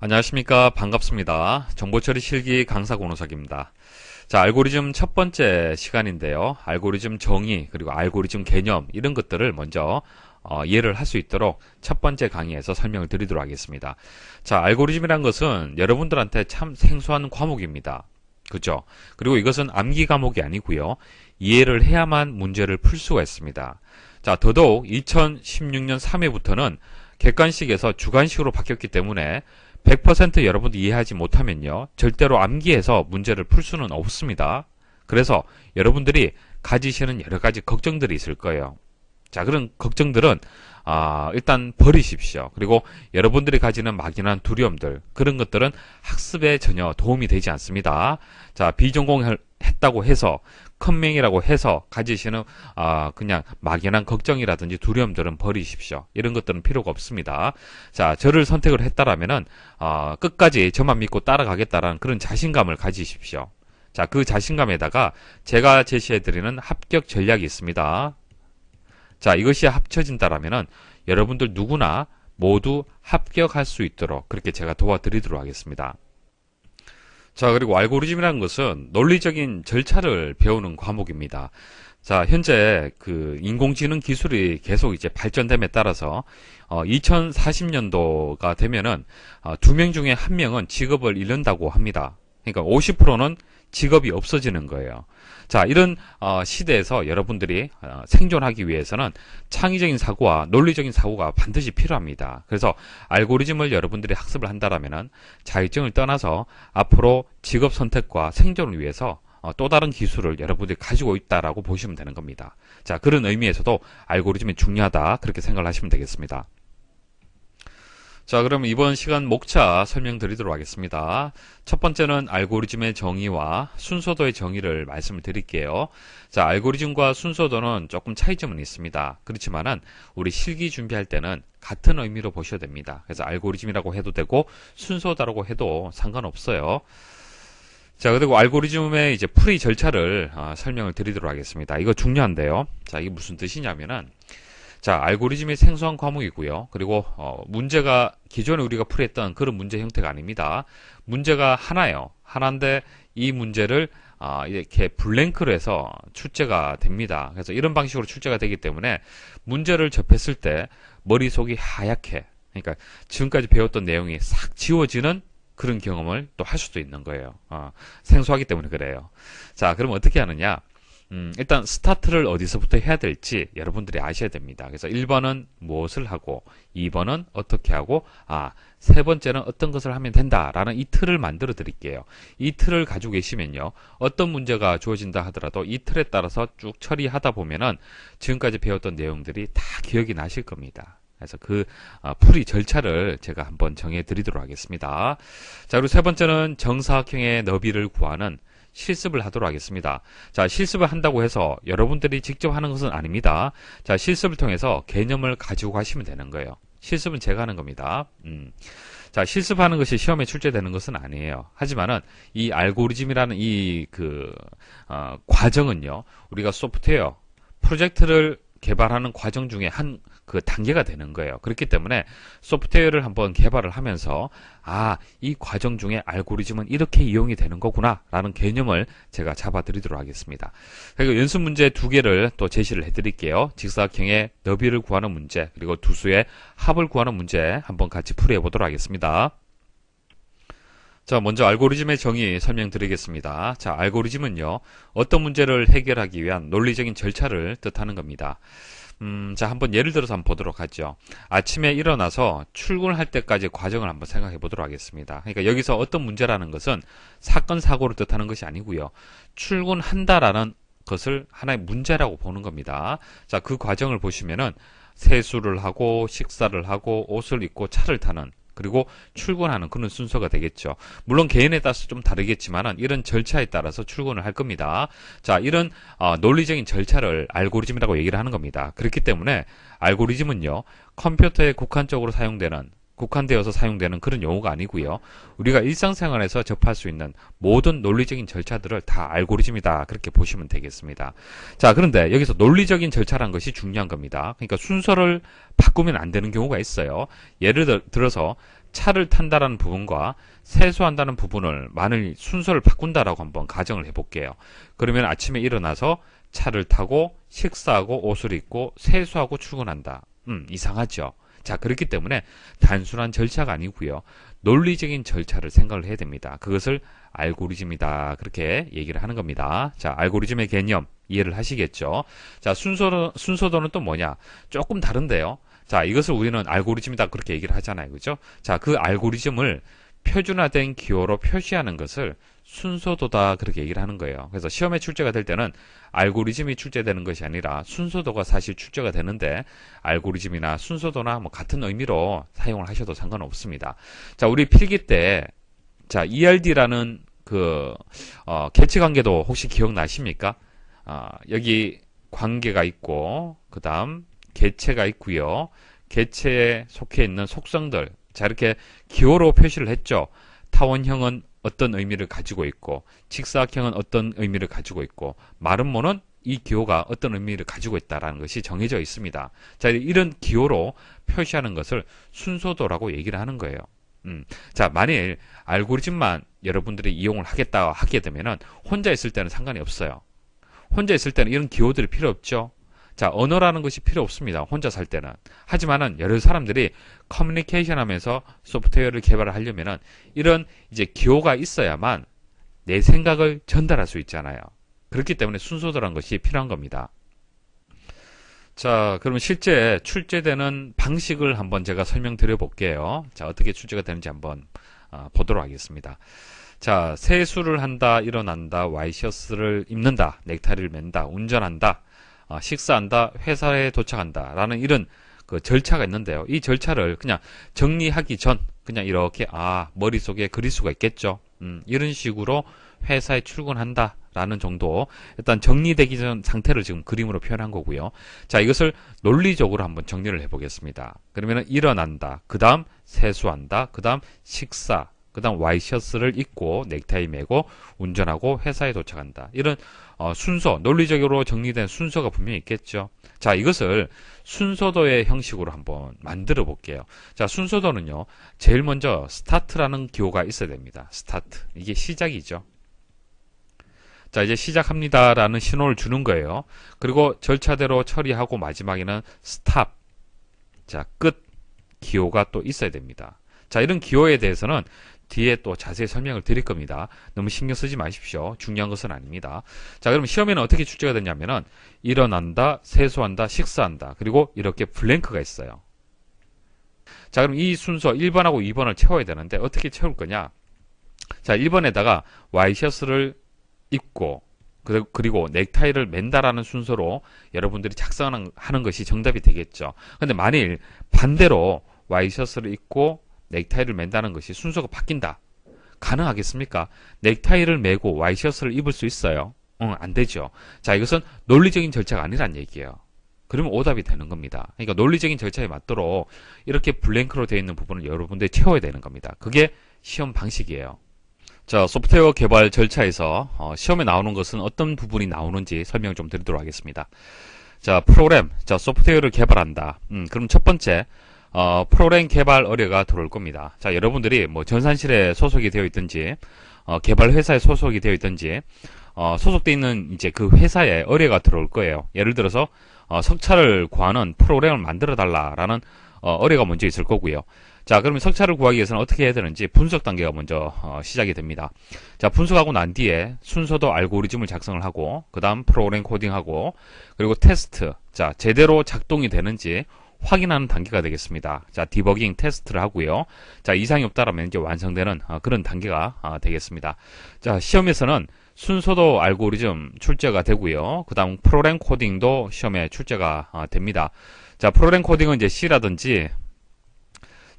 안녕하십니까 반갑습니다 정보처리 실기 강사 고노석입니다 자 알고리즘 첫 번째 시간인데요 알고리즘 정의 그리고 알고리즘 개념 이런 것들을 먼저 어, 이해를 할 수 있도록 첫 번째 강의에서 설명을 드리도록 하겠습니다 자 알고리즘이란 것은 여러분들한테 참 생소한 과목입니다 그죠 그리고 이것은 암기 과목이 아니고요 이해를 해야만 문제를 풀 수가 있습니다 자 더더욱 2016년 3회부터는 객관식에서 주관식으로 바뀌었기 때문에 100% 여러분도 이해하지 못하면요. 절대로 암기해서 문제를 풀 수는 없습니다. 그래서 여러분들이 가지시는 여러 가지 걱정들이 있을 거예요. 자, 그런 걱정들은 아, 일단 버리십시오. 그리고 여러분들이 가지는 막연한 두려움들, 그런 것들은 학습에 전혀 도움이 되지 않습니다. 자, 비전공 했다고 해서 컴맹이라고 해서 가지시는 아 그냥 막연한 걱정이라든지 두려움들은 버리십시오. 이런 것들은 필요가 없습니다. 자 저를 선택을 했다라면은 아 끝까지 저만 믿고 따라가겠다라는 그런 자신감을 가지십시오. 자그 자신감에다가 제가 제시해드리는 합격 전략이 있습니다. 자 이것이 합쳐진다라면은 여러분들 누구나 모두 합격할 수 있도록 그렇게 제가 도와드리도록 하겠습니다. 자, 그리고 알고리즘이라는 것은 논리적인 절차를 배우는 과목입니다. 자, 현재 그 인공지능 기술이 계속 이제 발전됨에 따라서 어, 2040년도가 되면은 어, 두명 중에 한 명은 직업을 잃는다고 합니다. 그러니까 50%는 직업이 없어지는 거예요. 자, 이런 어, 시대에서 여러분들이 어, 생존하기 위해서는 창의적인 사고와 논리적인 사고가 반드시 필요합니다. 그래서 알고리즘을 여러분들이 학습을 한다라면 자격증을 떠나서 앞으로 직업 선택과 생존을 위해서 어, 또 다른 기술을 여러분들이 가지고 있다라고 보시면 되는 겁니다. 자, 그런 의미에서도 알고리즘이 중요하다 그렇게 생각을 하시면 되겠습니다. 자, 그럼 이번 시간 목차 설명드리도록 하겠습니다. 첫 번째는 알고리즘의 정의와 순서도의 정의를 말씀을 드릴게요. 자, 알고리즘과 순서도는 조금 차이점은 있습니다. 그렇지만은 우리 실기 준비할 때는 같은 의미로 보셔야 됩니다. 그래서 알고리즘이라고 해도 되고 순서다라고 해도 상관없어요. 자, 그리고 알고리즘의 이제 풀이 절차를 아, 설명을 드리도록 하겠습니다. 이거 중요한데요. 자, 이게 무슨 뜻이냐면은 자, 알고리즘이 생소한 과목이고요. 그리고 어, 문제가 기존에 우리가 풀이했던 그런 문제 형태가 아닙니다. 문제가 하나요. 하나인데 이 문제를 아, 이렇게 블랭크로 해서 출제가 됩니다. 그래서 이런 방식으로 출제가 되기 때문에 문제를 접했을 때 머릿속이 하얗게 그러니까 지금까지 배웠던 내용이 싹 지워지는 그런 경험을 또 할 수도 있는 거예요. 어, 생소하기 때문에 그래요. 자, 그럼 어떻게 하느냐? 음, 일단 스타트를 어디서부터 해야 될지 여러분들이 아셔야 됩니다. 그래서 1번은 무엇을 하고 2번은 어떻게 하고 아, 세 번째는 어떤 것을 하면 된다라는 이 틀을 만들어 드릴게요. 이 틀을 가지고 계시면요. 어떤 문제가 주어진다 하더라도 이 틀에 따라서 쭉 처리하다 보면은 지금까지 배웠던 내용들이 다 기억이 나실 겁니다. 그래서 그 어, 풀이 절차를 제가 한번 정해 드리도록 하겠습니다. 자, 그리고 세 번째는 정사각형의 너비를 구하는 실습을 하도록 하겠습니다. 자, 실습을 한다고 해서 여러분들이 직접 하는 것은 아닙니다. 자, 실습을 통해서 개념을 가지고 가시면 되는 거예요. 실습은 제가 하는 겁니다. 음. 자, 실습하는 것이 시험에 출제되는 것은 아니에요. 하지만은 이 알고리즘이라는 이그 어, 과정은요. 우리가 소프트웨어 프로젝트를 개발하는 과정 중에 한그 단계가 되는 거예요. 그렇기 때문에 소프트웨어를 한번 개발을 하면서 아, 이 과정 중에 알고리즘은 이렇게 이용이 되는 거구나 라는 개념을 제가 잡아드리도록 하겠습니다. 그리고 연습 문제 두 개를 또 제시를 해드릴게요. 직사각형의 너비를 구하는 문제 그리고 두수의 합을 구하는 문제 한번 같이 풀이해 보도록 하겠습니다. 자, 먼저 알고리즘의 정의 설명드리겠습니다. 자, 알고리즘은요, 어떤 문제를 해결하기 위한 논리적인 절차를 뜻하는 겁니다. 음, 자, 한번 예를 들어서 한번 보도록 하죠. 아침에 일어나서 출근할 때까지 과정을 한번 생각해 보도록 하겠습니다. 그러니까 여기서 어떤 문제라는 것은 사건, 사고를 뜻하는 것이 아니고요. 출근한다라는 것을 하나의 문제라고 보는 겁니다. 자, 그 과정을 보시면은 세수를 하고 식사를 하고 옷을 입고 차를 타는 그리고 출근하는 그런 순서가 되겠죠. 물론 개인에 따라서 좀 다르겠지만 이런 절차에 따라서 출근을 할 겁니다. 자, 이런 어, 논리적인 절차를 알고리즘이라고 얘기를 하는 겁니다. 그렇기 때문에 알고리즘은요. 컴퓨터에 국한적으로 사용되는 국한되어서 사용되는 그런 용어가 아니고요. 우리가 일상생활에서 접할 수 있는 모든 논리적인 절차들을 다 알고리즘이다. 그렇게 보시면 되겠습니다. 자, 그런데 여기서 논리적인 절차란 것이 중요한 겁니다. 그러니까 순서를 바꾸면 안 되는 경우가 있어요. 예를 들어서 차를 탄다라는 부분과 세수한다는 부분을 만일 순서를 바꾼다라고 한번 가정을 해볼게요. 그러면 아침에 일어나서 차를 타고 식사하고 옷을 입고 세수하고 출근한다. 음, 이상하죠. 자, 그렇기 때문에 단순한 절차가 아니고요. 논리적인 절차를 생각을 해야 됩니다. 그것을 알고리즘이다. 그렇게 얘기를 하는 겁니다. 자, 알고리즘의 개념 이해를 하시겠죠? 자, 순서도, 순서도는 또 뭐냐? 조금 다른데요. 자, 이것을 우리는 알고리즘이다. 그렇게 얘기를 하잖아요. 그죠? 자, 그 알고리즘을 표준화된 기호로 표시하는 것을 순서도다 그렇게 얘기를 하는 거예요. 그래서 시험에 출제가 될 때는 알고리즘이 출제되는 것이 아니라 순서도가 사실 출제가 되는데 알고리즘이나 순서도나 뭐 같은 의미로 사용을 하셔도 상관없습니다. 자, 우리 필기 때 자, ERD라는 그 어, 개체 관계도 혹시 기억나십니까? 어, 여기 관계가 있고 그다음 개체가 있고요. 개체에 속해 있는 속성들 자 이렇게 기호로 표시를 했죠. 타원형은 어떤 의미를 가지고 있고 직사각형은 어떤 의미를 가지고 있고 마름모는 이 기호가 어떤 의미를 가지고 있다라는 것이 정해져 있습니다. 자 이런 기호로 표시하는 것을 순서도라고 얘기를 하는 거예요. 음. 자 만일 알고리즘만 여러분들이 이용을 하겠다 하게 되면은 혼자 있을 때는 상관이 없어요. 혼자 있을 때는 이런 기호들이 필요 없죠. 자, 언어라는 것이 필요 없습니다. 혼자 살 때는. 하지만은 여러 사람들이 커뮤니케이션 하면서 소프트웨어를 개발을 하려면은 이런 이제 기호가 있어야만 내 생각을 전달할 수 있잖아요. 그렇기 때문에 순서도란 것이 필요한 겁니다. 자, 그러면 실제 출제되는 방식을 한번 제가 설명드려 볼게요. 자, 어떻게 출제가 되는지 한번 어, 보도록 하겠습니다. 자, 세수를 한다, 일어난다, 와이셔츠를 입는다, 넥타이를 맨다, 운전한다, 아, 식사한다, 회사에 도착한다 라는 이런 그 절차가 있는데요. 이 절차를 그냥 정리하기 전 그냥 이렇게 아 머릿속에 그릴 수가 있겠죠. 음, 이런 식으로 회사에 출근한다 라는 정도 일단 정리되기 전 상태를 지금 그림으로 표현한 거고요. 자 이것을 논리적으로 한번 정리를 해보겠습니다. 그러면 일어난다, 그 다음 세수한다, 그 다음 식사, 그 다음 와이셔츠를 입고 넥타이 매고 운전하고 회사에 도착한다. 이런 어, 순서, 논리적으로 정리된 순서가 분명히 있겠죠. 자, 이것을 순서도의 형식으로 한번 만들어 볼게요. 자, 순서도는요. 제일 먼저 스타트라는 기호가 있어야 됩니다. 스타트. 이게 시작이죠. 자 이제 시작합니다 라는 신호를 주는 거예요 그리고 절차대로 처리하고 마지막에는 스탑 자끝 기호가 또 있어야 됩니다 자, 이런 기호에 대해서는 뒤에 또 자세히 설명을 드릴 겁니다. 너무 신경 쓰지 마십시오. 중요한 것은 아닙니다. 자, 그럼 시험에는 어떻게 출제가 되냐면은 일어난다, 세수한다, 식사한다. 그리고 이렇게 블랭크가 있어요. 자, 그럼 이 순서 1번하고 2번을 채워야 되는데 어떻게 채울 거냐? 자, 1번에다가 와이셔츠를 입고 그리고 넥타이를 맨다라는 순서로 여러분들이 작성하는 것이 정답이 되겠죠. 근데 만일 반대로 와이셔츠를 입고 넥타이를 맨다는 것이 순서가 바뀐다. 가능하겠습니까? 넥타이를 메고 와이셔츠를 입을 수 있어요? 응, 안 되죠. 자, 이것은 논리적인 절차가 아니란 얘기예요. 그러면 오답이 되는 겁니다. 그러니까 논리적인 절차에 맞도록 이렇게 블랭크로 되어 있는 부분을 여러분들이 채워야 되는 겁니다. 그게 시험 방식이에요. 자, 소프트웨어 개발 절차에서 어, 시험에 나오는 것은 어떤 부분이 나오는지 설명 좀 드리도록 하겠습니다. 자, 프로그램, 자, 소프트웨어를 개발한다. 음, 그럼 첫 번째, 어, 프로그램 개발 의뢰가 들어올 겁니다. 자, 여러분들이 뭐 전산실에 소속이 되어 있든지 어, 개발 회사에 소속이 되어 있든지 어, 소속돼 있는 이제 그 회사에 의뢰가 들어올 거예요. 예를 들어서 어, 석차를 구하는 프로그램을 만들어 달라라는 어, 의뢰가 먼저 있을 거고요. 자, 그러면 석차를 구하기 위해서는 어떻게 해야 되는지 분석 단계가 먼저 어, 시작이 됩니다. 자, 분석하고 난 뒤에 순서도 알고리즘을 작성을 하고, 그 다음 프로그램 코딩하고, 그리고 테스트, 자, 제대로 작동이 되는지 확인하는 단계가 되겠습니다. 자, 디버깅 테스트를 하고요. 자, 이상이 없다라면 이제 완성되는 아, 그런 단계가 아, 되겠습니다. 자, 시험에서는 순서도 알고리즘 출제가 되고요. 그다음 프로그램 코딩도 시험에 출제가 아, 됩니다. 자, 프로그램 코딩은 이제 C라든지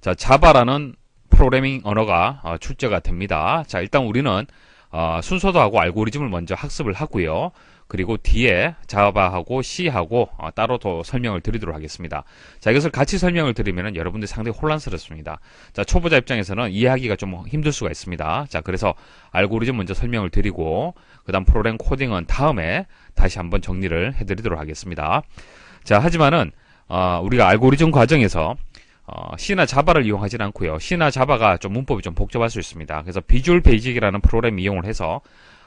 자, 자바라는 프로그래밍 언어가 어, 출제가 됩니다. 자, 일단 우리는 어, 순서도 하고 알고리즘을 먼저 학습을 하고요. 그리고 뒤에 자바하고 C하고 어, 따로 더 설명을 드리도록 하겠습니다. 자 이것을 같이 설명을 드리면 여러분들이 상당히 혼란스럽습니다. 자 초보자 입장에서는 이해하기가 좀 힘들 수가 있습니다. 자 그래서 알고리즘 먼저 설명을 드리고 그 다음 프로그램 코딩은 다음에 다시 한번 정리를 해드리도록 하겠습니다. 자 하지만은 어, 우리가 알고리즘 과정에서 어, C나 자바를 이용하진 않고요. C나 자바가 좀 문법이 좀 복잡할 수 있습니다. 그래서 비주얼 베이직이라는 프로그램 이용을 해서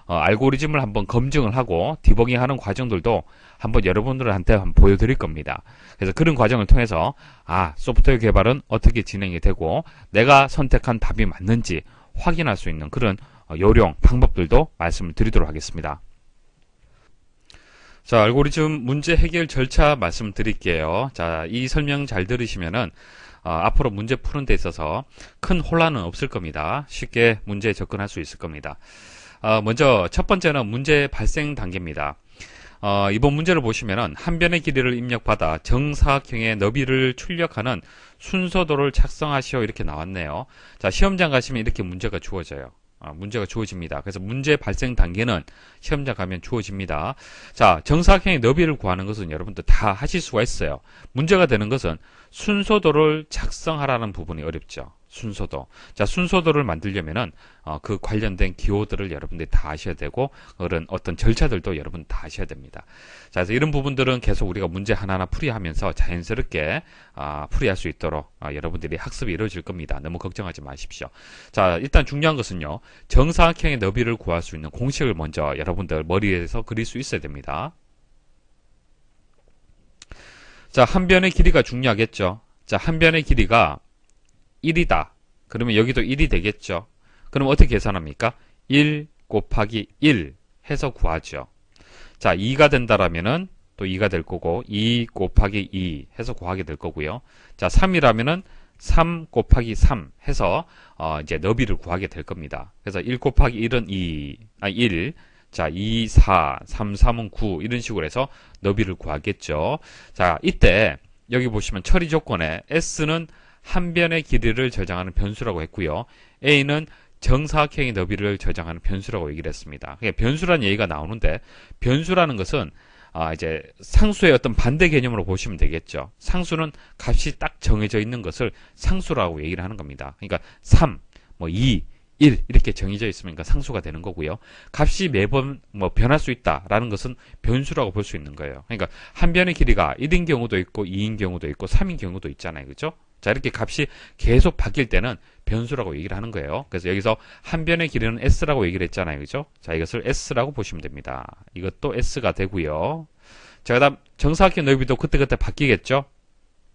어, 알고리즘을 한번 검증을 하고 디버깅하는 과정들도 한번 여러분들한테 한번 보여드릴 겁니다. 그래서 그런 과정을 통해서 아 소프트웨어 개발은 어떻게 진행이 되고 내가 선택한 답이 맞는지 확인할 수 있는 그런 어, 요령 방법들도 말씀을 드리도록 하겠습니다. 자, 알고리즘 문제 해결 절차 말씀드릴게요. 자, 이 설명 잘 들으시면은 어, 앞으로 문제 푸는 데 있어서 큰 혼란은 없을 겁니다. 쉽게 문제에 접근할 수 있을 겁니다. 어, 먼저 첫 번째는 문제 발생 단계입니다. 어, 이번 문제를 보시면한 변의 길이를 입력받아 정사각형의 너비를 출력하는 순서도를 작성하시오 이렇게 나왔네요. 자 시험장 가시면 이렇게 문제가 주어져요. 아, 문제가 주어집니다. 그래서 문제 발생 단계는 시험장 가면 주어집니다. 자, 정사각형의 너비를 구하는 것은 여러분들 다 하실 수가 있어요. 문제가 되는 것은 순서도를 작성하라는 부분이 어렵죠. 순서도 자 순서도를 만들려면은 어, 그 관련된 기호들을 여러분들이 다 아셔야 되고 그런 어떤 절차들도 여러분 다 아셔야 됩니다 자 그래서 이런 부분들은 계속 우리가 문제 하나하나 풀이하면서 자연스럽게 아, 풀이할 수 있도록 아, 여러분들이 학습이 이루어질 겁니다 너무 걱정하지 마십시오 자 일단 중요한 것은요 정사각형의 너비를 구할 수 있는 공식을 먼저 여러분들 머리에서 그릴 수 있어야 됩니다 자한 변의 길이가 중요하겠죠 자한 변의 길이가 1이다. 그러면 여기도 1이 되겠죠. 그럼 어떻게 계산합니까? 1 곱하기 1 해서 구하죠. 자, 2가 된다라면은 또 2가 될 거고 2 곱하기 2 해서 구하게 될 거고요. 자, 3이라면은 3 곱하기 3 해서 어 이제 너비를 구하게 될 겁니다. 그래서 1 곱하기 1은 2, 아 1, 자 2, 4, 3, 3은 9 이런 식으로 해서 너비를 구하겠죠. 자 이때 여기 보시면 처리 조건에 s는 한 변의 길이를 저장하는 변수라고 했고요. a는 정사각형의 너비를 저장하는 변수라고 얘기를 했습니다. 그러니까 변수라는 얘기가 나오는데 변수라는 것은 아 이제 상수의 어떤 반대 개념으로 보시면 되겠죠. 상수는 값이 딱 정해져 있는 것을 상수라고 얘기를 하는 겁니다. 그러니까 3, 뭐 2, 1 이렇게 정해져 있으니까 상수가 되는 거고요. 값이 매번 뭐 변할 수 있다라는 것은 변수라고 볼 수 있는 거예요. 그러니까 한 변의 길이가 1인 경우도 있고 2인 경우도 있고 3인 경우도 있잖아요. 그렇죠? 자 이렇게 값이 계속 바뀔 때는 변수라고 얘기를 하는 거예요. 그래서 여기서 한 변의 길이는 s라고 얘기를 했잖아요. 그죠? 자 이것을 s라고 보시면 됩니다. 이것도 s가 되고요. 자 그다음 정사각형 넓이도 그때그때 바뀌겠죠?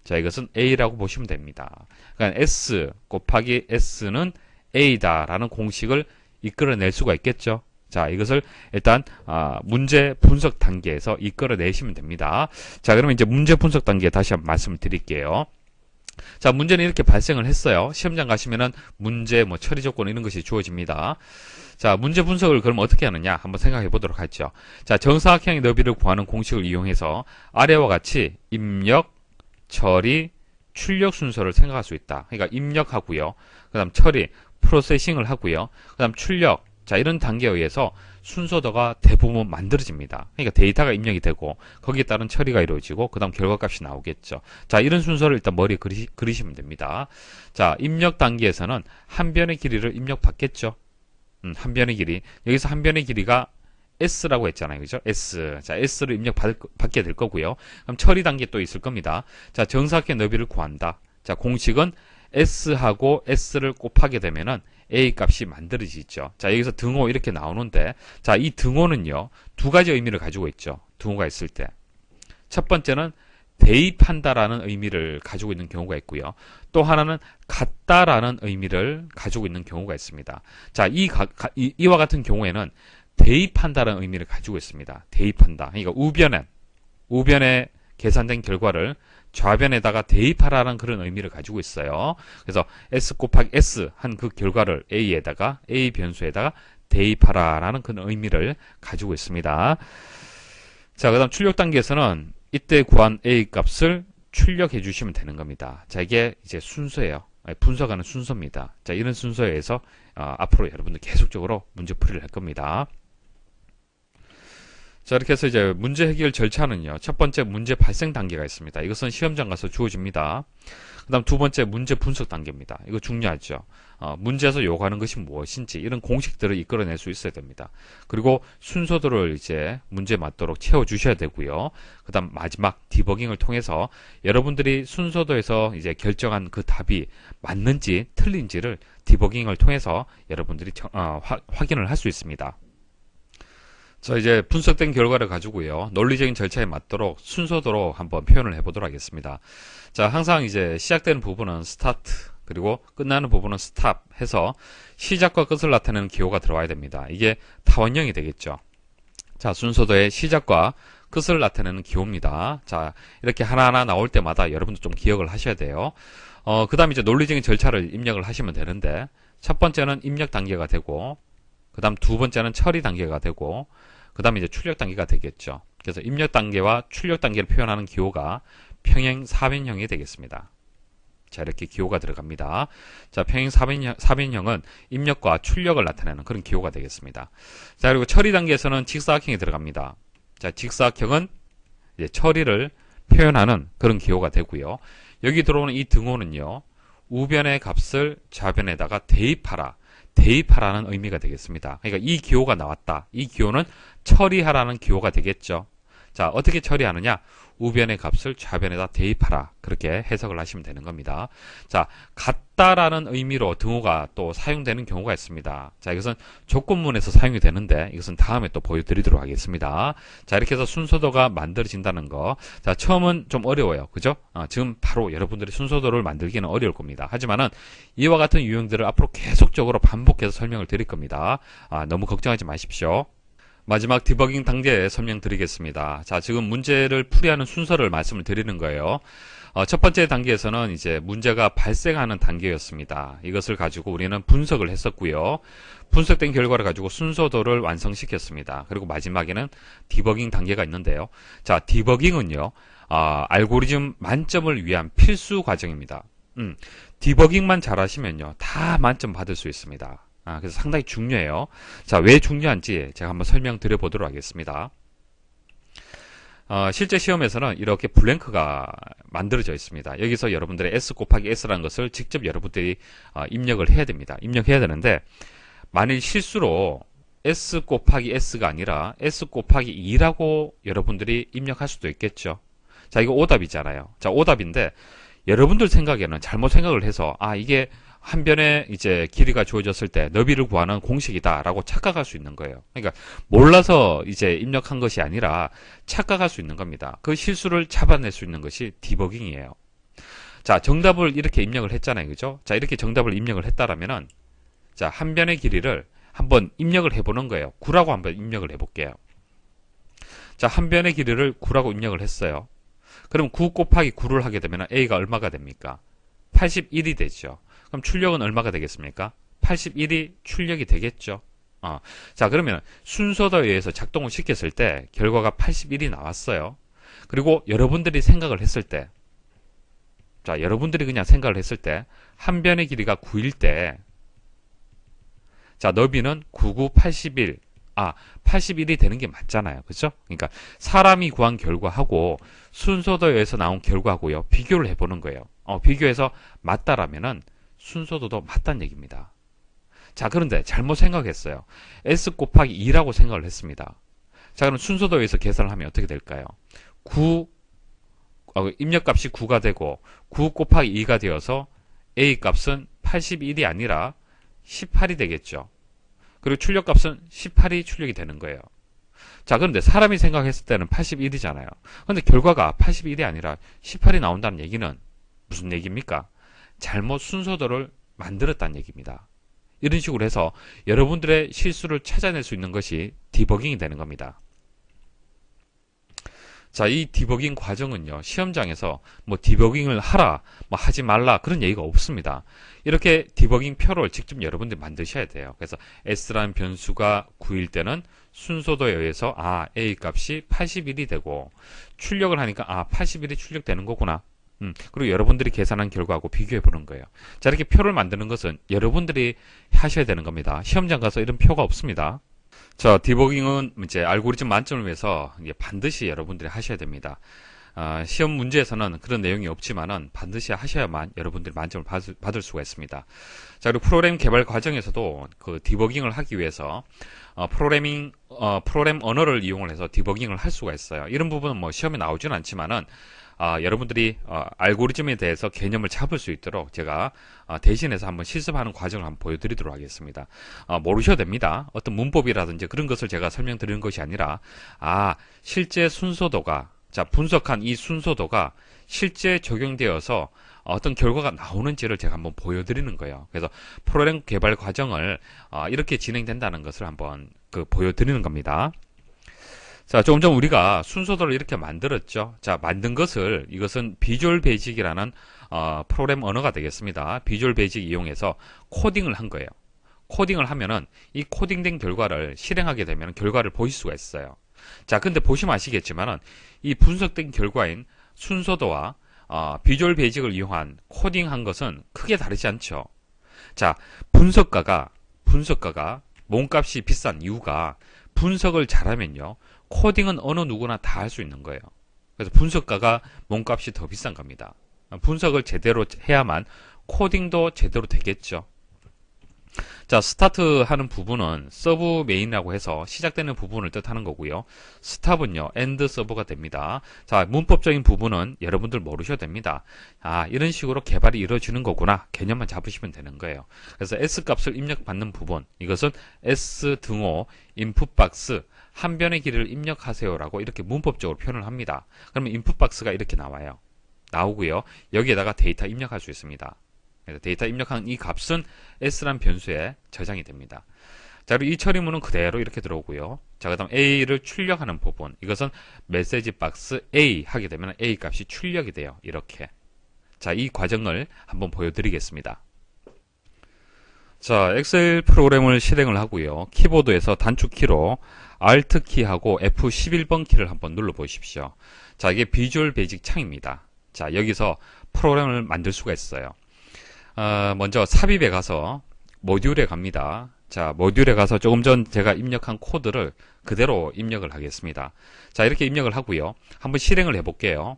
자 이것은 a라고 보시면 됩니다. 그러니까 s 곱하기 s는 a다라는 공식을 이끌어낼 수가 있겠죠. 자 이것을 일단 아, 문제 분석 단계에서 이끌어내시면 됩니다. 자 그러면 이제 문제 분석 단계 다시 한번 말씀드릴게요. 을자 문제는 이렇게 발생을 했어요 시험장 가시면은 문제 뭐 처리 조건 이런 것이 주어집니다 자 문제 분석을 그럼 어떻게 하느냐 한번 생각해 보도록 하죠 자 정사각형의 너비를 구하는 공식을 이용해서 아래와 같이 입력 처리 출력 순서를 생각할 수 있다 그러니까 입력하고요 그 다음 처리 프로세싱을 하고요 그 다음 출력 자 이런 단계에 의해서 순서도가 대부분 만들어집니다. 그러니까 데이터가 입력이 되고 거기에 따른 처리가 이루어지고 그 다음 결과값이 나오겠죠. 자 이런 순서를 일단 머리에 그리, 그리시면 됩니다. 자 입력 단계에서는 한 변의 길이를 입력받겠죠. 음, 한 변의 길이 여기서 한 변의 길이가 S라고 했잖아요. 그죠? S. 자, S를 입력 받, 게될 거고요. 그럼 처리 단계 또 있을 겁니다. 자, 정사각의 너비를 구한다. 자, 공식은 S하고 S를 곱하게 되면은 A 값이 만들어지죠. 자, 여기서 등호 이렇게 나오는데, 자, 이 등호는요, 두 가지 의미를 가지고 있죠. 등호가 있을 때. 첫 번째는 대입한다라는 의미를 가지고 있는 경우가 있고요. 또 하나는 같다라는 의미를 가지고 있는 경우가 있습니다. 자, 이, 가, 이 이와 같은 경우에는 대입한다라는 의미를 가지고 있습니다. 대입한다. 그러니까 우변에, 우변에 계산된 결과를 좌변에다가 대입하라는 그런 의미를 가지고 있어요. 그래서 s 곱하기 s 한 그 결과를 a에다가 a 변수에다가 대입하라라는 그런 의미를 가지고 있습니다. 자, 그다음 출력 단계에서는 이때 구한 a 값을 출력해 주시면 되는 겁니다. 자, 이게 이제 순서예요. 분석하는 순서입니다. 자, 이런 순서에 서 어, 앞으로 여러분들 계속적으로 문제풀이를 할 겁니다. 자, 이렇게 해서 이제 문제 해결 절차는요. 첫 번째 문제 발생 단계가 있습니다. 이것은 시험장 가서 주어집니다. 그 다음 두 번째 문제 분석 단계입니다. 이거 중요하죠. 어, 문제에서 요구하는 것이 무엇인지 이런 공식들을 이끌어낼 수 있어야 됩니다. 그리고 순서들을 이제 문제 맞도록 채워주셔야 되고요. 그 다음 마지막 디버깅을 통해서 여러분들이 순서도에서 이제 결정한 그 답이 맞는지 틀린지를 디버깅을 통해서 여러분들이 어, 확인을 할 수 있습니다. 자 이제 분석된 결과를 가지고요 논리적인 절차에 맞도록 순서대로 한번 표현을 해보도록 하겠습니다 자 항상 이제 시작되는 부분은 스타트 그리고 끝나는 부분은 스탑 해서 시작과 끝을 나타내는 기호가 들어와야 됩니다 이게 타원형이 되겠죠 자 순서도의 시작과 끝을 나타내는 기호입니다 자 이렇게 하나하나 나올 때마다 여러분도 좀 기억을 하셔야 돼요 어, 그 다음 이제 논리적인 절차를 입력을 하시면 되는데 첫 번째는 입력 단계가 되고 그 다음 두 번째는 처리 단계가 되고 그 다음에 이제 출력 단계가 되겠죠. 그래서 입력 단계와 출력 단계를 표현하는 기호가 평행 사변형이 되겠습니다. 자 이렇게 기호가 들어갑니다. 자 평행 사변형, 사변형은 입력과 출력을 나타내는 그런 기호가 되겠습니다. 자 그리고 처리 단계에서는 직사각형이 들어갑니다. 자 직사각형은 이제 처리를 표현하는 그런 기호가 되고요. 여기 들어오는 이 등호는요. 우변의 값을 좌변에다가 대입하라. 대입하라는 의미가 되겠습니다. 그러니까 이 기호가 나왔다. 이 기호는 처리하라는 기호가 되겠죠. 자, 어떻게 처리하느냐? 우변의 값을 좌변에다 대입하라 그렇게 해석을 하시면 되는 겁니다. 자 같다라는 의미로 등호가 또 사용되는 경우가 있습니다. 자 이것은 조건문에서 사용이 되는데 이것은 다음에 또 보여드리도록 하겠습니다. 자 이렇게 해서 순서도가 만들어진다는 거. 자 처음은 좀 어려워요, 그죠? 아, 지금 바로 여러분들이 순서도를 만들기는 어려울 겁니다. 하지만은 이와 같은 유형들을 앞으로 계속적으로 반복해서 설명을 드릴 겁니다. 아, 너무 걱정하지 마십시오. 마지막 디버깅 단계에 설명드리겠습니다. 자, 지금 문제를 풀이하는 순서를 말씀을 드리는 거예요. 어, 첫 번째 단계에서는 이제 문제가 발생하는 단계였습니다. 이것을 가지고 우리는 분석을 했었고요. 분석된 결과를 가지고 순서도를 완성시켰습니다. 그리고 마지막에는 디버깅 단계가 있는데요. 자, 디버깅은요. 아, 알고리즘 만점을 위한 필수 과정입니다. 음, 디버깅만 잘하시면요. 다 만점 받을 수 있습니다. 아, 그래서 상당히 중요해요. 자, 왜 중요한지 제가 한번 설명드려 보도록 하겠습니다. 어, 실제 시험에서는 이렇게 블랭크가 만들어져 있습니다. 여기서 여러분들의 S 곱하기 S라는 것을 직접 여러분들이 어, 입력을 해야 됩니다. 입력해야 되는데 만일 실수로 S 곱하기 S가 아니라 S 곱하기 2라고 여러분들이 입력할 수도 있겠죠. 자, 이거 오답이잖아요. 자, 오답인데 여러분들 생각에는 잘못 생각을 해서 아, 이게 한변에 이제 길이가 주어졌을 때 너비를 구하는 공식이다라고 착각할 수 있는 거예요. 그러니까 몰라서 이제 입력한 것이 아니라 착각할 수 있는 겁니다. 그 실수를 잡아낼 수 있는 것이 디버깅이에요. 자, 정답을 이렇게 입력을 했잖아요. 그죠? 자, 이렇게 정답을 입력을 했다라면은 자, 한 변의 길이를 한번 입력을 해 보는 거예요. 9라고 한번 입력을 해 볼게요. 자, 한 변의 길이를 9라고 입력을 했어요. 그럼 9 곱하기 9를 하게 되면 A가 얼마가 됩니까? 81이 되죠. 그럼 출력은 얼마가 되겠습니까? 81이 출력이 되겠죠. 어. 자 그러면 순서도에 의해서 작동을 시켰을 때 결과가 81이 나왔어요. 그리고 여러분들이 생각을 했을 때 자, 여러분들이 그냥 생각을 했을 때 한 변의 길이가 9일 때 자, 너비는 9981 아, 81이 되는 게 맞잖아요. 그죠? 그러니까 사람이 구한 결과하고 순서도에서 나온 결과하고요. 비교를 해 보는 거예요. 어, 비교해서 맞다라면은 순서도 더 맞단 얘기입니다. 자, 그런데 잘못 생각했어요. S 곱하기 2라고 생각을 했습니다. 자, 그럼 순서도에서 계산을 하면 어떻게 될까요? 9, 어, 입력값이 9가 되고 9 곱하기 2가 되어서 A 값은 81이 아니라 18이 되겠죠. 그리고 출력값은 18이 출력이 되는 거예요. 자, 그런데 사람이 생각했을 때는 81이잖아요. 근데 결과가 81이 아니라 18이 나온다는 얘기는 무슨 얘기입니까? 잘못 순서도를 만들었다는 얘기입니다. 이런 식으로 해서 여러분들의 실수를 찾아낼 수 있는 것이 디버깅이 되는 겁니다. 자, 이 디버깅 과정은요, 시험장에서 뭐 디버깅을 하라, 뭐 하지 말라, 그런 얘기가 없습니다. 이렇게 디버깅 표를 직접 여러분들이 만드셔야 돼요. 그래서 S라는 변수가 9일 때는 순서도에 의해서 아, A 값이 81이 되고, 출력을 하니까 아, 81이 출력되는 거구나. 음, 그리고 여러분들이 계산한 결과하고 비교해 보는 거예요. 자, 이렇게 표를 만드는 것은 여러분들이 하셔야 되는 겁니다. 시험장 가서 이런 표가 없습니다. 자, 디버깅은 이제 알고리즘 만점을 위해서 반드시 여러분들이 하셔야 됩니다. 어, 시험 문제에서는 그런 내용이 없지만은 반드시 하셔야만 여러분들이 만점을 받을, 받을, 수가 있습니다. 자, 그리고 프로그램 개발 과정에서도 그 디버깅을 하기 위해서 어, 프로그래밍 어, 프로그램 언어를 이용을 해서 디버깅을 할 수가 있어요. 이런 부분은 뭐 시험에 나오진 않지만은 아, 여러분들이 어, 알고리즘에 대해서 개념을 잡을 수 있도록 제가 어, 대신해서 한번 실습하는 과정을 한번 보여드리도록 하겠습니다. 어, 모르셔도 됩니다. 어떤 문법이라든지 그런 것을 제가 설명드리는 것이 아니라 아 실제 순서도가 자 분석한 이 순서도가 실제 적용되어서 어떤 결과가 나오는지를 제가 한번 보여드리는 거예요. 그래서 프로그램 개발 과정을 어, 이렇게 진행된다는 것을 한번 그 보여드리는 겁니다. 자, 조금 전 우리가 순서도를 이렇게 만들었죠. 자, 만든 것을 이것은 비주얼 베이직이라는 어, 프로그램 언어가 되겠습니다. 비주얼 베이직 이용해서 코딩을 한 거예요. 코딩을 하면은 이 코딩된 결과를 실행하게 되면 결과를 보실 수가 있어요. 자, 근데 보시면 아시겠지만은 이 분석된 결과인 순서도와 어, 비주얼 베이직을 이용한 코딩한 것은 크게 다르지 않죠. 자, 분석가가 분석가가 몸값이 비싼 이유가 분석을 잘하면요. 코딩은 어느 누구나 다 할 수 있는 거예요. 그래서 분석가가 몸값이 더 비싼 겁니다. 분석을 제대로 해야만 코딩도 제대로 되겠죠. 자, 스타트 하는 부분은 서브 메인이라고 해서 시작되는 부분을 뜻하는 거고요. 스탑은요, 엔드 서버가 됩니다. 자, 문법적인 부분은 여러분들 모르셔도 됩니다. 아, 이런 식으로 개발이 이루어지는 거구나. 개념만 잡으시면 되는 거예요. 그래서 S 값을 입력받는 부분, 이것은 S 등호 인풋 박스 한 변의 길이를 입력하세요라고 이렇게 문법적으로 표현을 합니다. 그러면 인풋 박스가 이렇게 나와요. 나오고요. 여기에다가 데이터 입력할 수 있습니다. 데이터 입력한 이 값은 s란 변수에 저장이 됩니다. 자, 그리고 이 처리문은 그대로 이렇게 들어오고요. 자, 그 다음 A를 출력하는 부분. 이것은 메시지 박스 A 하게 되면 A 값이 출력이 돼요. 이렇게. 자, 이 과정을 한번 보여드리겠습니다. 자, 엑셀 프로그램을 실행을 하고요. 키보드에서 단축키로 Alt 키하고 F11번 키를 한번 눌러 보십시오. 자, 이게 비주얼 베이직 창입니다. 자, 여기서 프로그램을 만들 수가 있어요. 어, 먼저 삽입에 가서 모듈에 갑니다. 자, 모듈에 가서 조금 전 제가 입력한 코드를 그대로 입력을 하겠습니다. 자, 이렇게 입력을 하고요. 한번 실행을 해볼게요.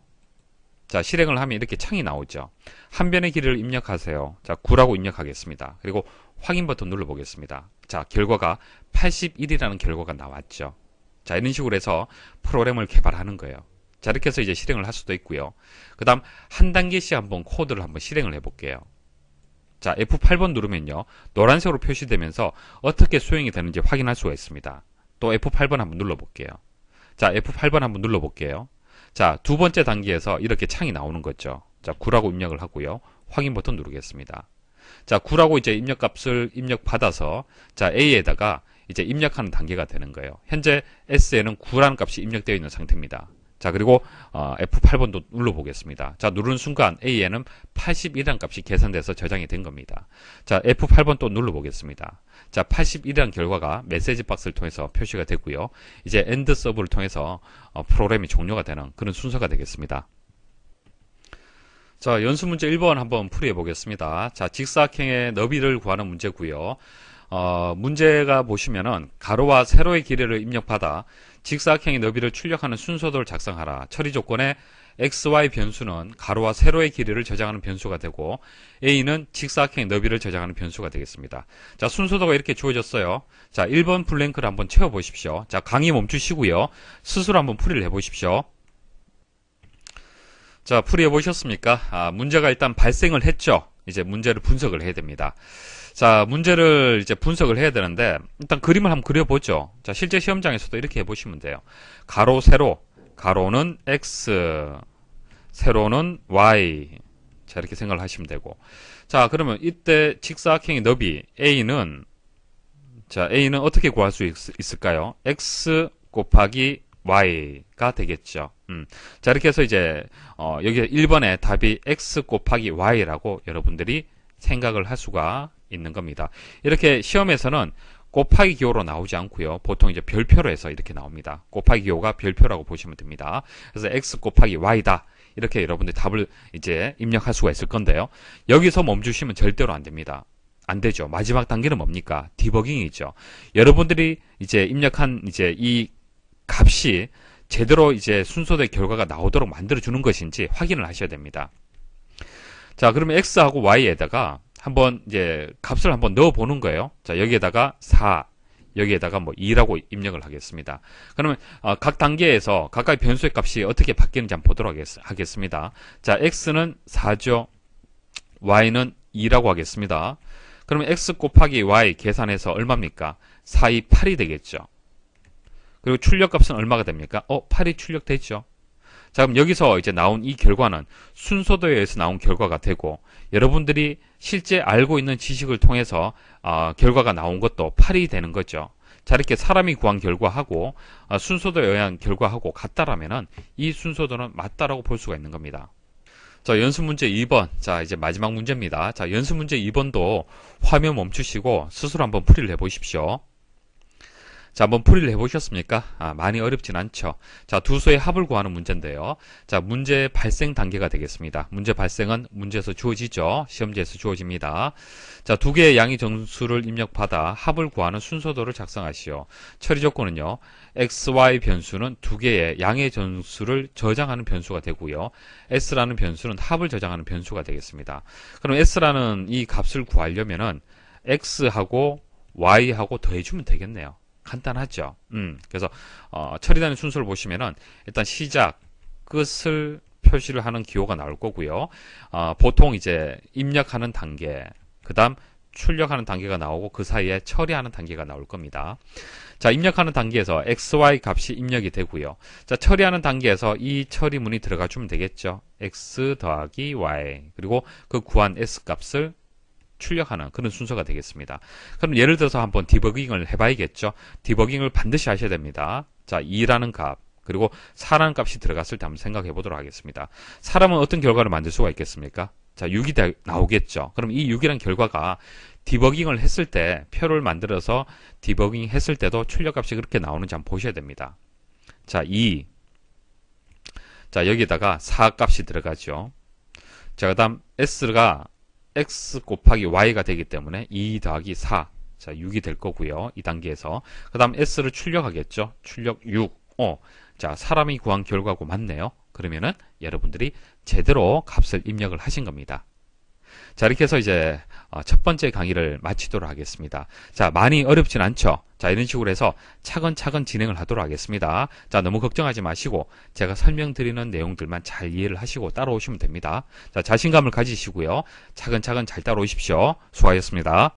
자, 실행을 하면 이렇게 창이 나오죠. 한 변의 길이를 입력하세요. 자, 9라고 입력하겠습니다. 그리고 확인 버튼 눌러보겠습니다. 자, 결과가 81이라는 결과가 나왔죠. 자, 이런 식으로 해서 프로그램을 개발하는 거예요. 자, 이렇게 해서 이제 실행을 할 수도 있고요. 그 다음 한 단계씩 한번 코드를 한번 실행을 해볼게요. 자 F8번 누르면요 노란색으로 표시되면서 어떻게 수행이 되는지 확인할 수가 있습니다 또 F8번 한번 눌러볼게요 자 F8번 한번 눌러볼게요 자 두 번째 단계에서 이렇게 창이 나오는 거죠 자 9라고 입력을 하고요 확인 버튼 누르겠습니다 자 9라고 이제 입력값을 입력받아서 자 A에다가 이제 입력하는 단계가 되는 거예요 현재 S에는 9라는 값이 입력되어 있는 상태입니다 자 그리고 어, F8번도 눌러보겠습니다. 자 누른 순간 A에는 81이라는 값이 계산돼서 저장이 된 겁니다. 자 F8번 또 눌러보겠습니다. 자 81이라는 결과가 메시지 박스를 통해서 표시가 되고요 이제 엔드 서브를 통해서 어, 프로그램이 종료가 되는 그런 순서가 되겠습니다. 자 연습 문제 1번 한번 풀이해 보겠습니다. 자 직사각형의 너비를 구하는 문제고요. 어, 문제가 보시면은 가로와 세로의 길이를 입력받아 직사각형의 너비를 출력하는 순서도를 작성하라. 처리 조건에 xy 변수는 가로와 세로의 길이를 저장하는 변수가 되고 a는 직사각형의 너비를 저장하는 변수가 되겠습니다. 자, 순서도가 이렇게 주어졌어요. 자, 1번 블랭크를 한번 채워 보십시오. 자, 강의 멈추시고요. 스스로 한번 풀이를 해 보십시오. 자, 풀이해 보셨습니까? 아, 문제가 일단 발생을 했죠. 이제 문제를 분석을 해야 됩니다. 자, 문제를 이제 분석을 해야 되는데 일단 그림을 한번 그려보죠. 자, 실제 시험장에서도 이렇게 해보시면 돼요. 가로, 세로, 가로는 x, 세로는 y. 자, 이렇게 생각을 하시면 되고. 자, 그러면 이때 직사각형의 너비 a는 자, a는 어떻게 구할 수 있, 을까요 x 곱하기 y가 되겠죠. 음. 자, 이렇게 해서 이제 어, 여기 1번에 답이 x 곱하기 y라고 여러분들이 생각을 할 수가 있는 겁니다. 이렇게 시험에서는 곱하기 기호로 나오지 않고요. 보통 이제 별표로 해서 이렇게 나옵니다. 곱하기 기호가 별표라고 보시면 됩니다. 그래서 x 곱하기 y다. 이렇게 여러분들 답을 이제 입력할 수가 있을 건데요. 여기서 멈추시면 절대로 안 됩니다. 안 되죠. 마지막 단계는 뭡니까? 디버깅이죠. 여러분들이 이제 입력한 이제 이 값이 제대로 이제 순서대 결과가 나오도록 만들어 주는 것인지 확인을 하셔야 됩니다. 자, 그러면 x하고 y에다가 한번 이제 값을 한번 넣어 보는 거예요. 자, 여기에다가 4 여기에다가 뭐 2라고 입력을 하겠습니다. 그러면 어, 각 단계에서 각각의 변수의 값이 어떻게 바뀌는지 한번 보도록 하겠, 습니다 자, x는 4죠. y는 2라고 하겠습니다. 그러면 x 곱하기 y 계산해서 얼마입니까? 4, 2, 8이 되겠죠. 그리고 출력값은 얼마가 됩니까? 어, 8이 출력되죠. 자 그럼 여기서 이제 나온 이 결과는 순서도에 의해서 나온 결과가 되고 여러분들이 실제 알고 있는 지식을 통해서 어, 결과가 나온 것도 8이 되는 거죠. 자 이렇게 사람이 구한 결과하고 어, 아, 순서도에 의한 결과하고 같다라면은 이 순서도는 맞다라고 볼 수가 있는 겁니다. 자 연습 문제 2번 자 이제 마지막 문제입니다. 자 연습 문제 2번도 화면 멈추시고 스스로 한번 풀이를 해보십시오. 자, 한번 풀이를 해보셨습니까? 아, 많이 어렵진 않죠. 자, 두 수의 합을 구하는 문제인데요. 자, 문제 발생 단계가 되겠습니다. 문제 발생은 문제에서 주어지죠. 시험지에서 주어집니다. 자, 두 개의 양의 정수를 입력받아 합을 구하는 순서도를 작성하시오. 처리 조건은요. x, y 변수는 두 개의 양의 정수를 저장하는 변수가 되고요. s라는 변수는 합을 저장하는 변수가 되겠습니다. 그럼 s라는 이 값을 구하려면은 x하고 y하고 더해주면 되겠네요. 간단하죠. 음, 그래서 어, 처리되는 순서를 보시면은 일단 시작, 끝을 표시를 하는 기호가 나올 거고요. 어, 보통 이제 입력하는 단계, 그다음 출력하는 단계가 나오고 그 사이에 처리하는 단계가 나올 겁니다. 자, 입력하는 단계에서 XY 값이 입력이 되고요. 자, 처리하는 단계에서 이 처리문이 들어가 주면 되겠죠. X 더하기 Y 그리고 그 구한 S 값을 출력하는 그런 순서가 되겠습니다. 그럼 예를 들어서 한번 디버깅을 해봐야겠죠. 디버깅을 반드시 하셔야 됩니다. 자, 2라는 값. 그리고 4라는 값이 들어갔을 때 한번 생각해 보도록 하겠습니다. 사람은 어떤 결과를 만들 수가 있겠습니까? 자, 6이 나오겠죠. 그럼 이 6이란 결과가 디버깅을 했을 때 표를 만들어서 디버깅 했을 때도 출력값이 그렇게 나오는지 한번 보셔야 됩니다. 자, 2. 자, 여기다가 4 값이 들어가죠. 자, 그 다음 S가 x 곱하기 y가 되기 때문에 2 e 더하기 4 자, 6이 될 거고요. 이 단계에서. 그 다음 s를 출력하겠죠. 출력 6. 어. 자, 사람이 구한 결과고 맞네요. 그러면은 여러분들이 제대로 값을 입력을 하신 겁니다. 자, 이렇게 해서 이제 어, 첫 번째 강의를 마치도록 하겠습니다. 자, 많이 어렵진 않죠? 자, 이런 식으로 해서 차근차근 진행을 하도록 하겠습니다. 자, 너무 걱정하지 마시고 제가 설명드리는 내용들만 잘 이해를 하시고 따라오시면 됩니다. 자, 자신감을 가지시고요. 차근차근 잘 따라오십시오. 수고하셨습니다.